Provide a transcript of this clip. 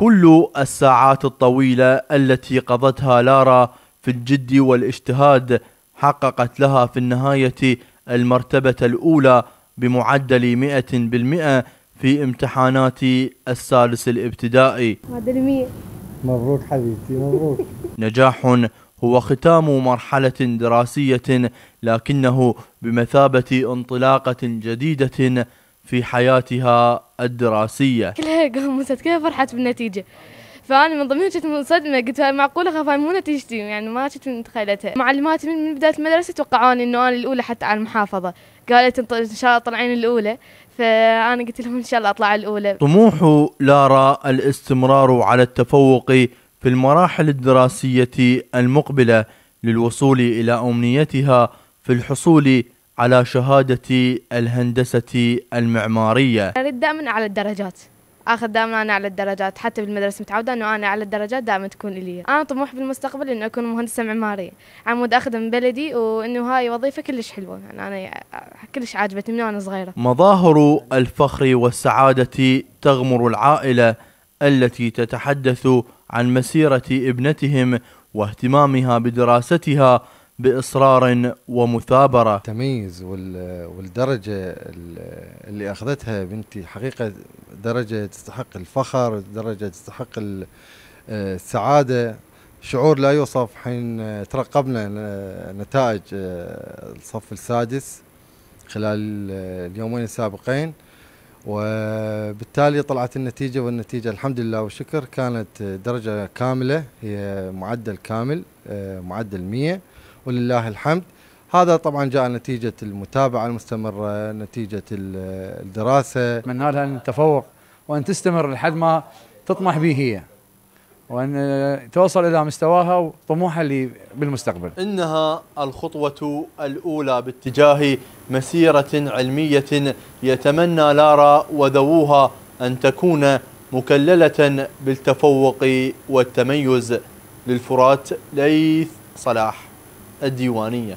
كل الساعات الطويلة التي قضتها لارا في الجد والاجتهاد حققت لها في النهاية المرتبة الأولى بمعدل 100% في امتحانات السادس الابتدائي معدل 100 مبروك حبيبتي مبروك نجاح هو ختام مرحلة دراسية لكنه بمثابة انطلاقة جديدة في حياتها الدراسية كلها قمصت كلها فرحت بالنتيجة فانا من ضمنهم كنت منصدمه قلت معقوله خاف مو نتيجتي يعني ما كنت متخيلتها معلماتي من بدايه المدرسه توقعوني انه انا الاولى حتى على المحافظه قالت ان طيب شاء الله طلعين الاولى فانا قلت لهم ان شاء الله اطلع الاولى طموح لارا الاستمرار على التفوق في المراحل الدراسيه المقبله للوصول الى امنيتها في الحصول على شهادة الهندسة المعمارية أريد دائما على الدرجات اخذ دائما انا على الدرجات حتى بالمدرسه متعوده انه انا على الدرجات دائما تكون لي انا طموح بالمستقبل اني اكون مهندسه معماريه عمود اخذ من بلدي وانه هاي وظيفه كلش حلوه يعني انا كلش عاجبتني من وانا صغيره مظاهر الفخر والسعاده تغمر العائله التي تتحدث عن مسيره ابنتهم واهتمامها بدراستها باصرار ومثابره تميز والدرجه اللي اخذتها بنتي حقيقه درجه تستحق الفخر درجه تستحق السعاده شعور لا يوصف حين ترقبنا نتائج الصف السادس خلال اليومين السابقين وبالتالي طلعت النتيجة والنتيجة الحمد لله والشكر كانت درجة كاملة هي معدل كامل معدل 100 ولله الحمد هذا طبعا جاء نتيجة المتابعة المستمرة نتيجة الدراسة من لها أن تفوق وأن تستمر لحد ما تطمح به هي وأن توصل إلى مستواها وطموحها اللي بالمستقبل إنها الخطوة الأولى باتجاه مسيرة علمية يتمنى لارا وذووها أن تكون مكللة بالتفوق والتميز للفرات ليث صلاح الديوانية